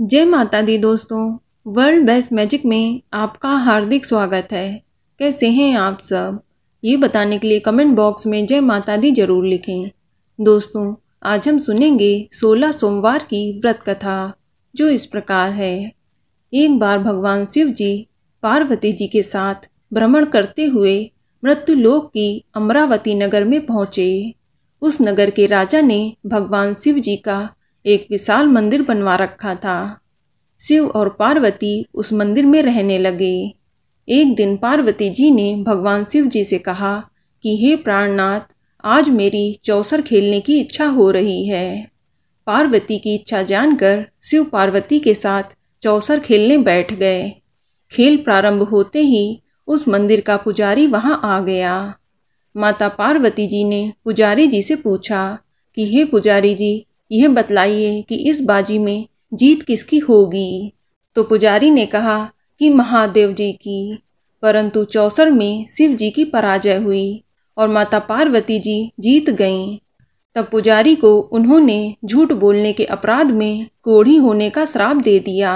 जय माता दी दोस्तों वर्ल्ड बेस्ट मैजिक में आपका हार्दिक स्वागत है कैसे हैं आप सब ये बताने के लिए कमेंट बॉक्स में जय माता दी जरूर लिखें दोस्तों आज हम सुनेंगे 16 सोमवार की व्रत कथा जो इस प्रकार है एक बार भगवान शिव जी पार्वती जी के साथ भ्रमण करते हुए मृत्युलोक की अमरावती नगर में पहुँचे उस नगर के राजा ने भगवान शिव जी का एक विशाल मंदिर बनवा रखा था शिव और पार्वती उस मंदिर में रहने लगे एक दिन पार्वती जी ने भगवान शिव जी से कहा कि हे प्राणनाथ आज मेरी चौसर खेलने की इच्छा हो रही है पार्वती की इच्छा जानकर शिव पार्वती के साथ चौसर खेलने बैठ गए खेल प्रारंभ होते ही उस मंदिर का पुजारी वहां आ गया माता पार्वती जी ने पुजारी जी से पूछा कि हे पुजारी जी यह बतलाइए कि इस बाजी में जीत किसकी होगी तो पुजारी ने कहा कि महादेव जी की परंतु चौसर में शिव जी की पराजय हुई और माता पार्वती जी जीत गईं तब पुजारी को उन्होंने झूठ बोलने के अपराध में कोढ़ी होने का श्राप दे दिया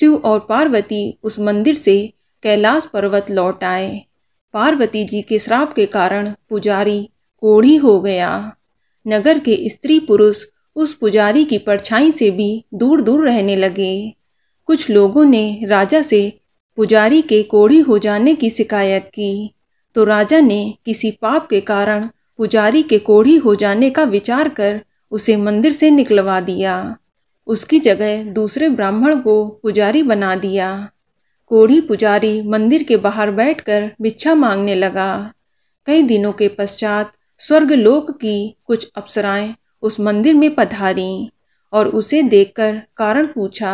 शिव और पार्वती उस मंदिर से कैलाश पर्वत लौट आए पार्वती जी के श्राप के कारण पुजारी कोढ़ी हो गया नगर के स्त्री पुरुष उस पुजारी की परछाई से भी दूर दूर रहने लगे कुछ लोगों ने राजा से पुजारी के कोढ़ी हो जाने की शिकायत की तो राजा ने किसी पाप के कारण पुजारी के कोढ़ी हो जाने का विचार कर उसे मंदिर से निकलवा दिया उसकी जगह दूसरे ब्राह्मण को पुजारी बना दिया कोढ़ी पुजारी मंदिर के बाहर बैठकर भिक्षा मांगने लगा कई दिनों के पश्चात स्वर्गलोक की कुछ अप्सराएं उस मंदिर में पधारी और उसे देखकर कारण पूछा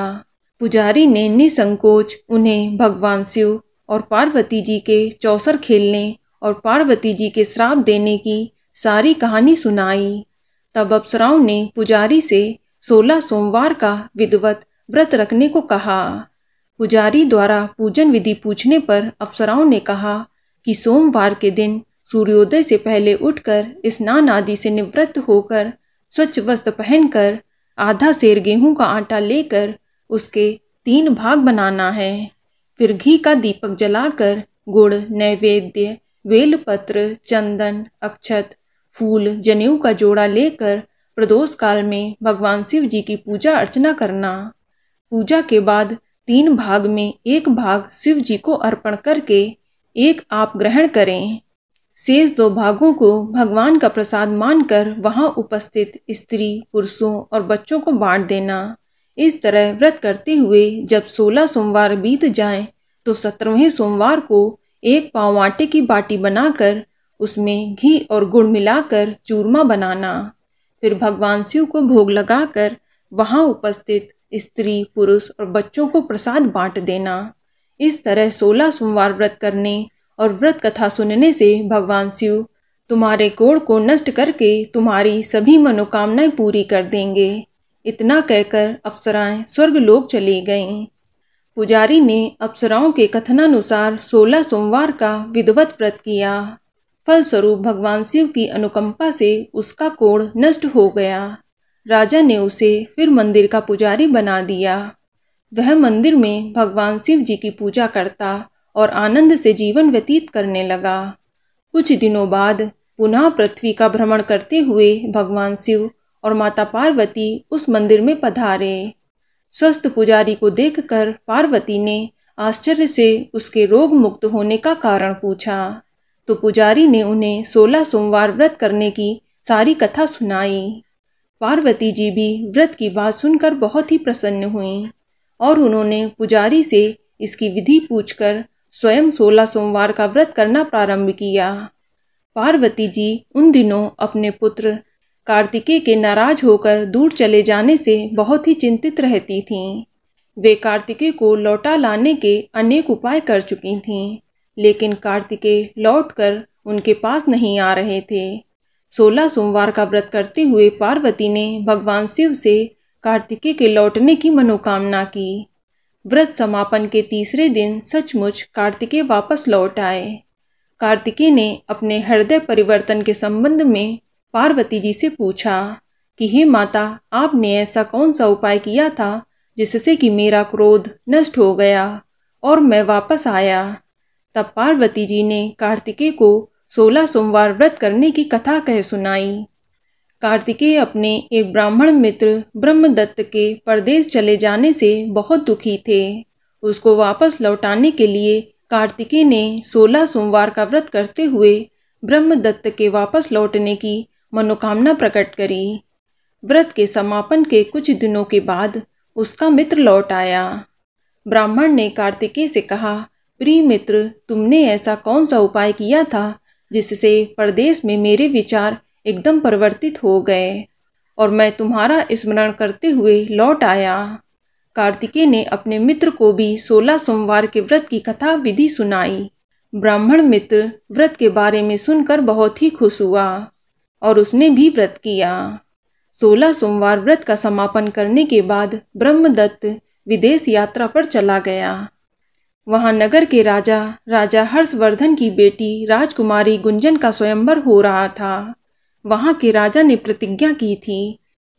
पुजारी ने निसंकोच उन्हें भगवान शिव और पार्वती जी के चौसर खेलने और पार्वती जी के श्राप देने की सारी कहानी सुनाई तब अप्सराओं ने पुजारी से सोलह सोमवार का विधवत व्रत रखने को कहा पुजारी द्वारा पूजन विधि पूछने पर अप्सराओं ने कहा कि सोमवार के दिन सूर्योदय से पहले उठकर स्नान आदि से निवृत्त होकर स्वच्छ वस्त्र पहनकर आधा शेर गेहूं का आटा लेकर उसके तीन भाग बनाना है फिर घी का दीपक जलाकर गुड़ नैवेद्य बेलपत्र चंदन अक्षत फूल जनेऊ का जोड़ा लेकर प्रदोष काल में भगवान शिव जी की पूजा अर्चना करना पूजा के बाद तीन भाग में एक भाग शिव जी को अर्पण करके एक आप ग्रहण करें शेष दो भागों को भगवान का प्रसाद मानकर वहां उपस्थित स्त्री पुरुषों और बच्चों को बांट देना इस तरह व्रत करते हुए जब सोलह सोमवार बीत जाएं तो सत्रहवें सोमवार को एक पाव आटे की बाटी बनाकर उसमें घी और गुड़ मिलाकर चूरमा बनाना फिर भगवान शिव को भोग लगाकर वहां उपस्थित स्त्री पुरुष और बच्चों को प्रसाद बांट देना इस तरह सोलह सोमवार व्रत करने और व्रत कथा सुनने से भगवान शिव तुम्हारे कोण को नष्ट करके तुम्हारी सभी मनोकामनाएं पूरी कर देंगे इतना कहकर अप्सराएं स्वर्ग लोक चली गईं पुजारी ने अप्सराओं के कथनानुसार सोलह सोमवार का विधवत व्रत किया फलस्वरूप भगवान शिव की अनुकंपा से उसका कोड़ नष्ट हो गया राजा ने उसे फिर मंदिर का पुजारी बना दिया वह मंदिर में भगवान शिव जी की पूजा करता और आनंद से जीवन व्यतीत करने लगा कुछ दिनों बाद पुनः पृथ्वी का भ्रमण करते हुए भगवान शिव और माता पार्वती उस मंदिर में पधारे स्वस्थ पुजारी को देखकर पार्वती ने आश्चर्य से उसके रोग मुक्त होने का कारण पूछा तो पुजारी ने उन्हें सोलह सोमवार व्रत करने की सारी कथा सुनाई पार्वती जी भी व्रत की बात सुनकर बहुत ही प्रसन्न हुई और उन्होंने पुजारी से इसकी विधि पूछकर स्वयं सोलह सोमवार का व्रत करना प्रारंभ किया पार्वती जी उन दिनों अपने पुत्र कार्तिकेय के नाराज होकर दूर चले जाने से बहुत ही चिंतित रहती थीं वे कार्तिकेय को लौटा लाने के अनेक उपाय कर चुकी थीं लेकिन कार्तिकेय लौटकर उनके पास नहीं आ रहे थे सोलह सोमवार का व्रत करते हुए पार्वती ने भगवान शिव से कार्तिकेय के लौटने की मनोकामना की व्रत समापन के तीसरे दिन सचमुच कार्तिकेय वापस लौट आए कार्तिकेय ने अपने हृदय परिवर्तन के संबंध में पार्वती जी से पूछा कि हे माता आपने ऐसा कौन सा उपाय किया था जिससे कि मेरा क्रोध नष्ट हो गया और मैं वापस आया तब पार्वती जी ने कार्तिकेय को सोलह सोमवार व्रत करने की कथा कह सुनाई कार्तिकेय अपने एक ब्राह्मण मित्र ब्रह्मदत्त के परदेश चले जाने से बहुत दुखी थे उसको वापस लौटाने के लिए कार्तिकेय ने सोलह सोमवार का व्रत करते हुए ब्रह्मदत्त के वापस लौटने की मनोकामना प्रकट करी व्रत के समापन के कुछ दिनों के बाद उसका मित्र लौट आया ब्राह्मण ने कार्तिकेय से कहा प्रिय मित्र तुमने ऐसा कौन सा उपाय किया था जिससे परदेश में मेरे विचार एकदम परिवर्तित हो गए और मैं तुम्हारा स्मरण करते हुए लौट आया कार्तिकेय ने अपने मित्र को भी सोलह सोमवार के व्रत की कथा विधि सुनाई ब्राह्मण मित्र व्रत के बारे में सुनकर बहुत ही खुश हुआ और उसने भी व्रत किया सोलह सोमवार व्रत का समापन करने के बाद ब्रह्मदत्त विदेश यात्रा पर चला गया वहाँ नगर के राजा राजा हर्षवर्धन की बेटी राजकुमारी गुंजन का स्वयंवर हो रहा था वहाँ के राजा ने प्रतिज्ञा की थी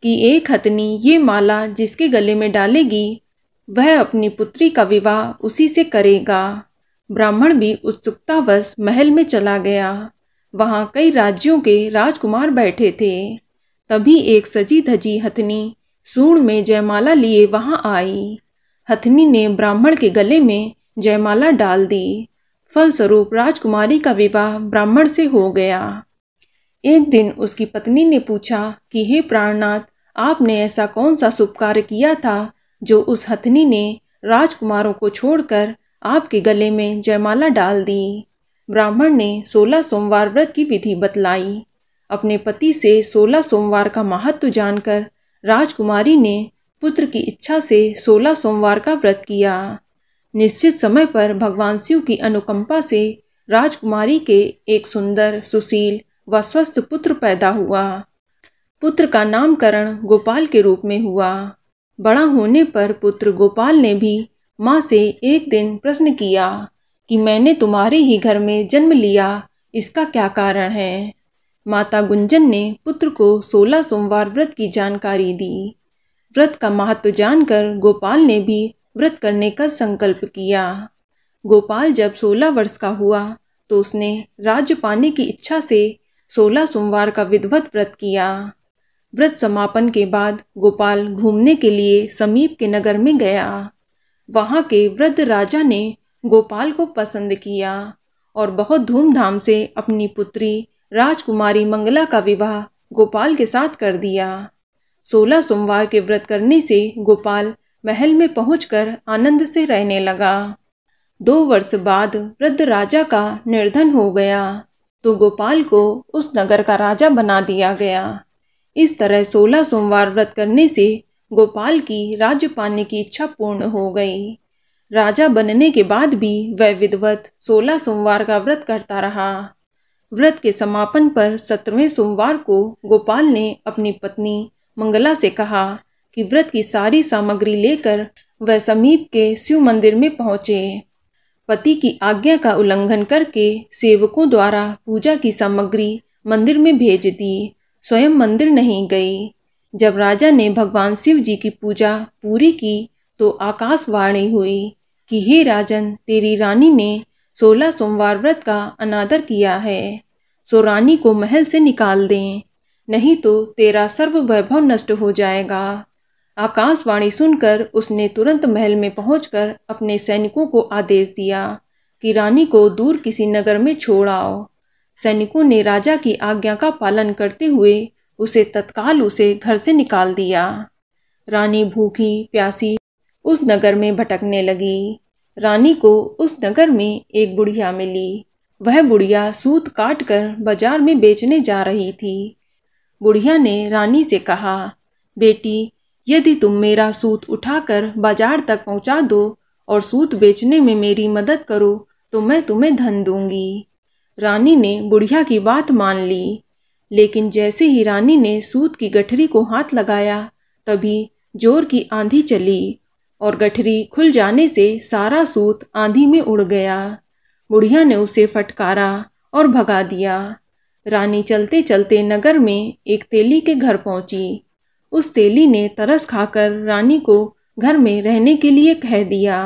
कि एक हथनी ये माला जिसके गले में डालेगी वह अपनी पुत्री का विवाह उसी से करेगा ब्राह्मण भी उत्सुकतावश महल में चला गया वहाँ कई राज्यों के राजकुमार बैठे थे तभी एक सजी धजी हथनी सूण में जयमाला लिए वहाँ आई हथनी ने ब्राह्मण के गले में जयमाला डाल दी फलस्वरूप राजकुमारी का विवाह ब्राह्मण से हो गया एक दिन उसकी पत्नी ने पूछा कि हे प्राणनाथ आपने ऐसा कौन सा शुभ कार्य किया था जो उस हथनी ने राजकुमारों को छोड़कर आपके गले में जयमाला डाल दी ब्राह्मण ने सोलह सोमवार व्रत की विधि बतलाई अपने पति से सोलह सोमवार का महत्व जानकर राजकुमारी ने पुत्र की इच्छा से सोलह सोमवार का व्रत किया निश्चित समय पर भगवान शिव की अनुकंपा से राजकुमारी के एक सुंदर सुशील व स्वस्थ पुत्र पैदा हुआ पुत्र का नामकरण गोपाल के रूप में हुआ बड़ा होने पर पुत्र गोपाल ने भी माँ से एक दिन प्रश्न किया कि मैंने तुम्हारे ही घर में जन्म लिया इसका क्या कारण है माता गुंजन ने पुत्र को सोलह सोमवार व्रत की जानकारी दी व्रत का महत्व जानकर गोपाल ने भी व्रत करने का संकल्प किया गोपाल जब सोलह वर्ष का हुआ तो उसने राज्य पाने की इच्छा से सोलह सोमवार का विधवत व्रत किया व्रत समापन के बाद गोपाल घूमने के लिए समीप के नगर में गया वहाँ के वृद्ध राजा ने गोपाल को पसंद किया और बहुत धूमधाम से अपनी पुत्री राजकुमारी मंगला का विवाह गोपाल के साथ कर दिया सोलह सोमवार के व्रत करने से गोपाल महल में पहुंचकर आनंद से रहने लगा दो वर्ष बाद वृद्ध राजा का निर्धन हो गया तो गोपाल को उस नगर का राजा बना दिया गया इस तरह सोलह सोमवार व्रत करने से गोपाल की राज्य पाने की इच्छा पूर्ण हो गई राजा बनने के बाद भी वह विधवत सोलह सोमवार का व्रत करता रहा व्रत के समापन पर सत्रहवें सोमवार को गोपाल ने अपनी पत्नी मंगला से कहा कि व्रत की सारी सामग्री लेकर वह समीप के शिव मंदिर में पहुंचे पति की आज्ञा का उल्लंघन करके सेवकों द्वारा पूजा की सामग्री मंदिर में भेज दी स्वयं मंदिर नहीं गई जब राजा ने भगवान शिव जी की पूजा पूरी की तो आकाशवाणी हुई कि हे राजन तेरी रानी ने सोलह सोमवार व्रत का अनादर किया है सो रानी को महल से निकाल दें नहीं तो तेरा सर्व वैभव नष्ट हो जाएगा आकाशवाणी सुनकर उसने तुरंत महल में पहुंचकर अपने सैनिकों को आदेश दिया कि रानी को दूर किसी नगर में छोड़ आओ सैनिकों ने राजा की आज्ञा का पालन करते हुए उसे तत्काल उसे घर से निकाल दिया रानी भूखी प्यासी उस नगर में भटकने लगी रानी को उस नगर में एक बुढ़िया मिली वह बुढ़िया सूत काट कर बाजार में बेचने जा रही थी बुढ़िया ने रानी से कहा बेटी यदि तुम मेरा सूत उठाकर बाजार तक पहुंचा दो और सूत बेचने में मेरी मदद करो तो मैं तुम्हें धन दूंगी रानी ने बुढ़िया की बात मान ली लेकिन जैसे ही रानी ने सूत की गठरी को हाथ लगाया तभी जोर की आंधी चली और गठरी खुल जाने से सारा सूत आंधी में उड़ गया बुढ़िया ने उसे फटकारा और भगा दिया रानी चलते चलते नगर में एक तेली के घर पहुंची उस तेली ने तरस खाकर रानी को घर में रहने के लिए कह दिया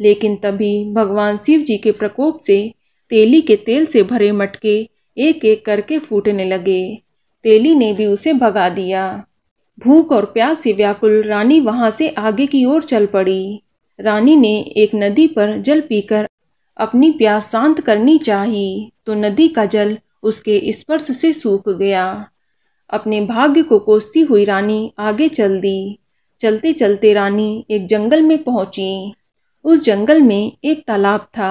लेकिन तभी भगवान शिव जी के प्रकोप से तेली के तेल से भरे मटके एक एक करके फूटने लगे तेली ने भी उसे भगा दिया भूख और प्यास से व्याकुल रानी वहां से आगे की ओर चल पड़ी रानी ने एक नदी पर जल पीकर अपनी प्यास शांत करनी चाही तो नदी का जल उसके स्पर्श से सूख गया अपने भाग्य को कोसती हुई रानी आगे चल दी चलते चलते रानी एक जंगल में पहुंची उस जंगल में एक तालाब था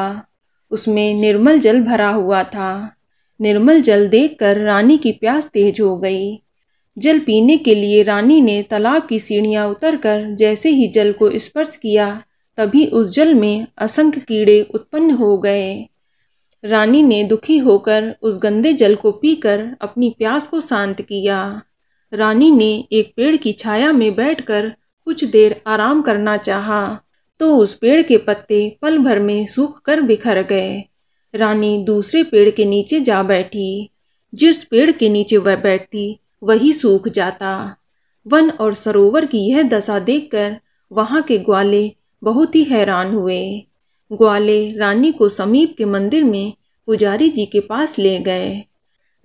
उसमें निर्मल जल भरा हुआ था निर्मल जल देखकर रानी की प्यास तेज हो गई जल पीने के लिए रानी ने तालाब की सीढ़ियाँ उतरकर जैसे ही जल को स्पर्श किया तभी उस जल में असंख्य कीड़े उत्पन्न हो गए रानी ने दुखी होकर उस गंदे जल को पीकर अपनी प्यास को शांत किया रानी ने एक पेड़ की छाया में बैठकर कुछ देर आराम करना चाहा तो उस पेड़ के पत्ते पल भर में सूख कर बिखर गए रानी दूसरे पेड़ के नीचे जा बैठी जिस पेड़ के नीचे वह बैठती वही सूख जाता वन और सरोवर की यह दशा देखकर वहाँ के ग्वाले बहुत ही हैरान हुए ग्वाले रानी को समीप के मंदिर में पुजारी जी के पास ले गए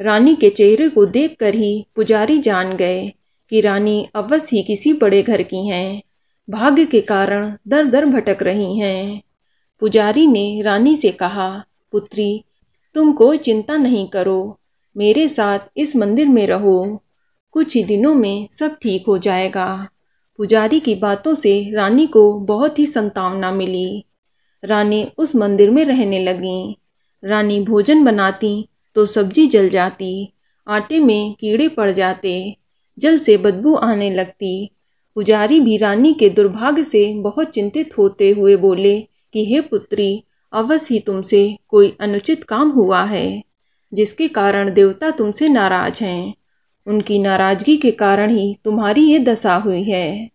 रानी के चेहरे को देखकर ही पुजारी जान गए कि रानी अवश्य ही किसी बड़े घर की हैं भाग्य के कारण दर दर भटक रही हैं पुजारी ने रानी से कहा पुत्री तुम कोई चिंता नहीं करो मेरे साथ इस मंदिर में रहो कुछ ही दिनों में सब ठीक हो जाएगा पुजारी की बातों से रानी को बहुत ही संतावना मिली रानी उस मंदिर में रहने लगीं रानी भोजन बनाती तो सब्जी जल जाती आटे में कीड़े पड़ जाते जल से बदबू आने लगती पुजारी भी रानी के दुर्भाग्य से बहुत चिंतित होते हुए बोले कि हे पुत्री अवश्य ही तुमसे कोई अनुचित काम हुआ है जिसके कारण देवता तुमसे नाराज हैं उनकी नाराज़गी के कारण ही तुम्हारी ये दशा हुई है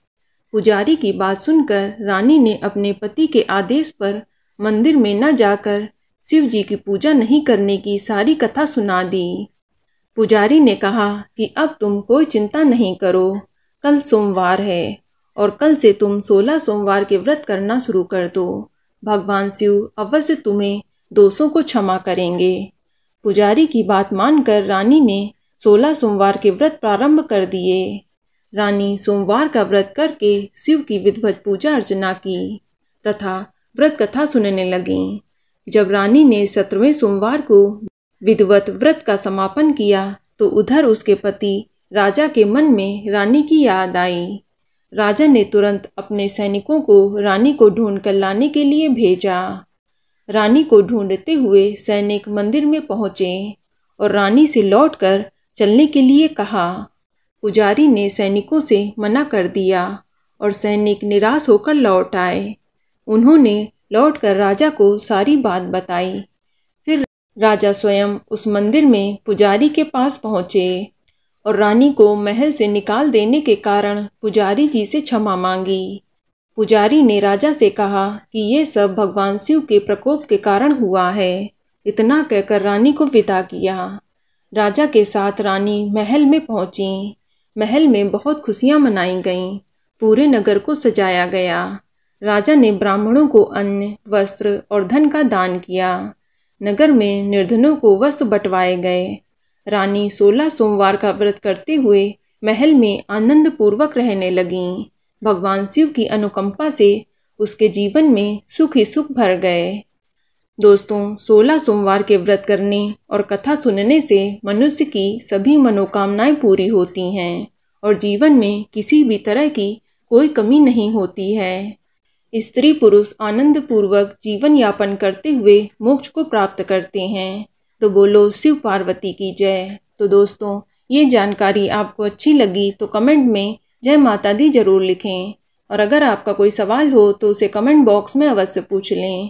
पुजारी की बात सुनकर रानी ने अपने पति के आदेश पर मंदिर में न जाकर शिव जी की पूजा नहीं करने की सारी कथा सुना दी पुजारी ने कहा कि अब तुम कोई चिंता नहीं करो कल सोमवार है और कल से तुम सोलह सोमवार के व्रत करना शुरू कर दो भगवान शिव अवश्य तुम्हें दोषों को क्षमा करेंगे पुजारी की बात मानकर रानी ने सोलह सोमवार के व्रत प्रारंभ कर दिए रानी सोमवार का व्रत करके शिव की विधवत पूजा अर्चना की तथा व्रत कथा सुनने लगी जब रानी ने सत्रहवें सोमवार को विधवत व्रत का समापन किया तो उधर उसके पति राजा के मन में रानी की याद आई राजा ने तुरंत अपने सैनिकों को रानी को ढूंढ कर लाने के लिए भेजा रानी को ढूंढते हुए सैनिक मंदिर में पहुंचे और रानी से लौटकर चलने के लिए कहा पुजारी ने सैनिकों से मना कर दिया और सैनिक निराश होकर लौट आए उन्होंने लौट कर राजा को सारी बात बताई फिर राजा स्वयं उस मंदिर में पुजारी के पास पहुँचे और रानी को महल से निकाल देने के कारण पुजारी जी से क्षमा मांगी पुजारी ने राजा से कहा कि ये सब भगवान शिव के प्रकोप के कारण हुआ है इतना कहकर रानी को विदा किया राजा के साथ रानी महल में पहुंची महल में बहुत खुशियाँ मनाई गईं पूरे नगर को सजाया गया राजा ने ब्राह्मणों को अन्न वस्त्र और धन का दान किया नगर में निर्धनों को वस्त्र बंटवाए गए रानी सोलह सोमवार का व्रत करते हुए महल में आनंद पूर्वक रहने लगीं भगवान शिव की अनुकंपा से उसके जीवन में सुख ही सुख भर गए दोस्तों सोलह सोमवार के व्रत करने और कथा सुनने से मनुष्य की सभी मनोकामनाएं पूरी होती हैं और जीवन में किसी भी तरह की कोई कमी नहीं होती है स्त्री पुरुष आनंद पूर्वक जीवन यापन करते हुए मोक्ष को प्राप्त करते हैं तो बोलो शिव पार्वती की जय तो दोस्तों ये जानकारी आपको अच्छी लगी तो कमेंट में जय माता दी जरूर लिखें और अगर आपका कोई सवाल हो तो उसे कमेंट बॉक्स में अवश्य पूछ लें